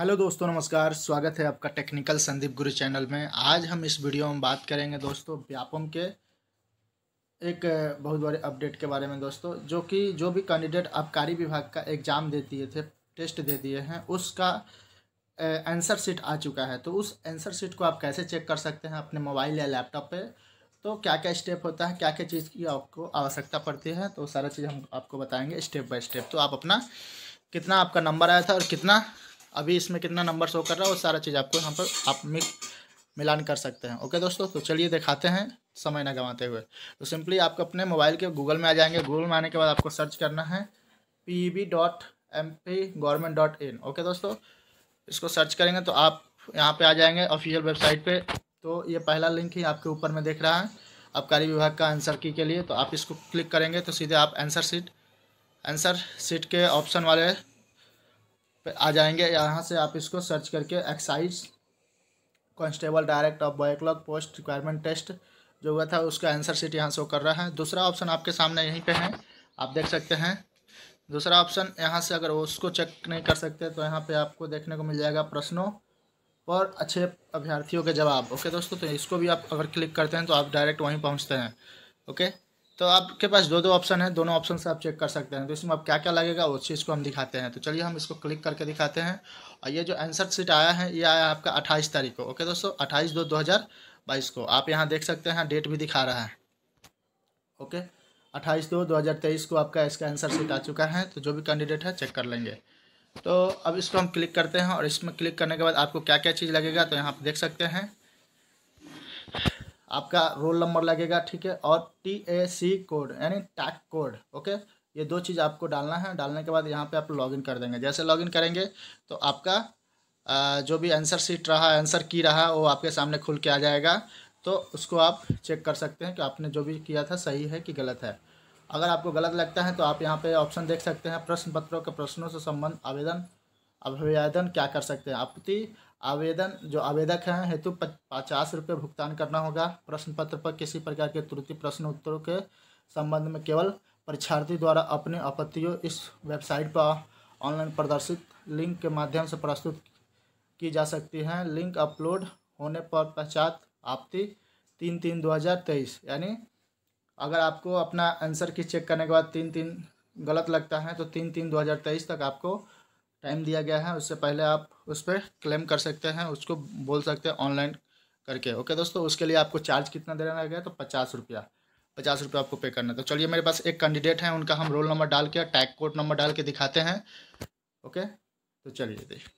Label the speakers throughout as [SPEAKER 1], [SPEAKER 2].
[SPEAKER 1] hello दोस्तों नमस्कार स्वागत है आपका टेक्निकल संदीप गुरु चैनल में आज हम इस वीडियो में बात करेंगे दोस्तों व्यापम के एक बहुत बड़े अपडेट के बारे में दोस्तों जो कि जो भी कैंडिडेट आबकारी विभाग का एग्ज़ाम दे दिए थे टेस्ट दे दिए हैं उसका आंसर सीट आ चुका है तो उस आंसर सीट को आप कैसे चेक कर सकते हैं अपने मोबाइल या लैपटॉप पर तो क्या क्या स्टेप होता है क्या क्या चीज़ की आपको आवश्यकता पड़ती है तो सारा चीज़ हम आपको बताएँगे स्टेप बाय स्टेप तो आप अपना कितना आपका नंबर आया था और कितना अभी इसमें कितना नंबर शो कर रहा है वो सारा चीज़ आपको यहाँ पर आप मिलान कर सकते हैं ओके दोस्तों तो चलिए दिखाते हैं समय ना गंवाते हुए तो सिंपली आपको अपने मोबाइल के गूगल में आ जाएंगे गूगल में आने के बाद आपको सर्च करना है P B dot M P government dot in okay दोस्तों इसको सर्च करेंगे तो आप यहाँ पे आ जाएंगे ऑफिशियल वेबसाइट पे तो ये पहला लिंक ही आपके ऊपर में देख रहा है आबकारी विभाग का आंसर की के लिए तो आप इसको क्लिक करेंगे तो सीधे आप आंसर सीट आंसर सीट के ऑप्शन वाले पे आ जाएंगे यहाँ से आप इसको सर्च करके excise constable direct of backlog post requirement test जो हुआ था उसका आंसर सीट यहाँ शो कर रहा है दूसरा ऑप्शन आपके सामने यहीं पे है आप देख सकते हैं दूसरा ऑप्शन यहाँ से अगर उसको चेक नहीं कर सकते तो यहाँ पे आपको देखने को मिल जाएगा प्रश्नों और अच्छे अभ्यर्थियों के जवाब ओके दोस्तों तो इसको भी आप अगर क्लिक करते हैं तो आप डायरेक्ट वहीं पहुँचते हैं ओके तो आपके पास दो दो ऑप्शन है दोनों ऑप्शन से आप चेक कर सकते हैं तो इसमें आप क्या क्या लगेगा उस चीज़ को हम दिखाते हैं तो चलिए हम इसको क्लिक करके दिखाते हैं और ये जो आंसर सीट आया है ये आया आपका अट्ठाईस तारीख को ओके दोस्तों अट्ठाईस दो दो हज़ार बाईस को आप यहाँ देख सकते हैं डेट भी दिखा रहा है ओके अट्ठाईस दो दो हज़ार तेईस को आपका इसका आंसर सीट आ चुका है तो जो भी कैंडिडेट है चेक कर लेंगे तो अब इसको हम क्लिक करते हैं और इसमें क्लिक करने के बाद आपको क्या क्या चीज़ लगेगा तो यहाँ आप देख सकते हैं आपका रोल नंबर लगेगा ठीक है और टी ए सी कोड यानी टैक कोड ओके ये दो चीज़ आपको डालना है डालने के बाद यहाँ पे आप लॉगिन कर देंगे जैसे लॉगिन करेंगे तो आपका जो भी आंसर सीट रहा आंसर की रहा वो आपके सामने खुल के आ जाएगा तो उसको आप चेक कर सकते हैं कि आपने जो भी किया था सही है कि गलत है अगर आपको गलत लगता है तो आप यहाँ पे ऑप्शन देख सकते हैं प्रश्न पत्रों के प्रश्नों से संबंध आवेदन अभिवेदन क्या कर सकते हैं आपकी आवेदन जो आवेदक हैं हेतु पचास रुपये भुगतान करना होगा प्रश्न पत्र पर किसी प्रकार के त्रुटि प्रश्न उत्तरों के संबंध में केवल परीक्षार्थी द्वारा अपनी आपत्तियों इस वेबसाइट पर ऑनलाइन प्रदर्शित लिंक के माध्यम से प्रस्तुत की जा सकती हैं लिंक अपलोड होने पर पश्चात आपती तीन तीन दो हज़ार तेईस यानी अगर आपको अपना आंसर की चेक करने के बाद तीन तीन गलत लगता है तो तीन तीन दो हज़ार तेईस तक आपको टाइम दिया गया है उससे पहले आप उस पर क्लेम कर सकते हैं उसको बोल सकते हैं ऑनलाइन करके ओके दोस्तों उसके लिए आपको चार्ज कितना देना गया तो पचास रुपया पचास रुपया आपको पे करना तो चलिए मेरे पास एक कैंडिडेट है उनका हम रोल नंबर डाल के टैग कोड नंबर डाल के दिखाते हैं ओके तो चलिए देखिए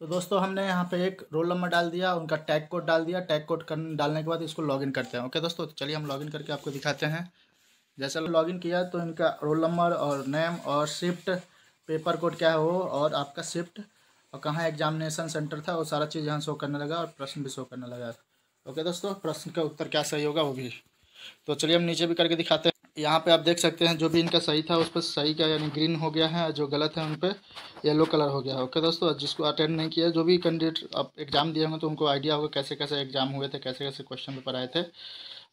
[SPEAKER 1] तो दोस्तों हमने यहाँ पे एक रोल नंबर डाल दिया उनका टैग कोड डाल दिया टैग कोड कर डालने के बाद इसको लॉगिन करते हैं ओके दोस्तों तो चलिए हम लॉगिन करके आपको दिखाते हैं जैसे लॉगिन किया तो इनका रोल नंबर और नेम और शिफ्ट पेपर कोड क्या है वो और आपका शिफ्ट और कहाँ एग्जामिनेशन सेंटर था वो सारा चीज़ यहाँ शो करने लगा और प्रश्न भी शो करने लगा ओके दोस्तों प्रश्न का उत्तर क्या सही होगा वो भी तो चलिए हम नीचे भी करके दिखाते हैं यहाँ पे आप देख सकते हैं जो भी इनका सही था उस पर सही का यानी ग्रीन हो गया है जो गलत है उन पर येलो कलर हो गया है ओके दोस्तों जिसको अटेंड नहीं किया जो भी कैंडिडेट आप एग्ज़ाम दिए होंगे तो उनको आइडिया होगा कैसे कैसे एग्ज़ाम हुए थे कैसे कैसे क्वेश्चन पेपर आए थे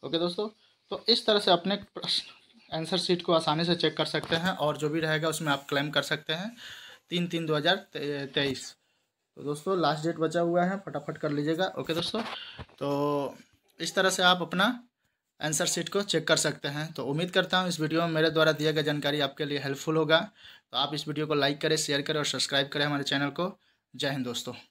[SPEAKER 1] ओके दोस्तों तो इस तरह से अपने प्रश्न आंसर सीट को आसानी से चेक कर सकते हैं और जो भी रहेगा उसमें आप क्लेम कर सकते हैं तीन तीन दो हज़ार तेईस तो दोस्तों लास्ट डेट बचा हुआ है फटाफट कर लीजिएगा ओके दोस्तों तो इस तरह से आप अपना आंसर सीट को चेक कर सकते हैं तो उम्मीद करता हूँ इस वीडियो में मेरे द्वारा दिया गया जानकारी आपके लिए हेल्पफुल होगा तो आप इस वीडियो को लाइक करें शेयर करें और सब्सक्राइब करें हमारे चैनल को जय हिंद दोस्तों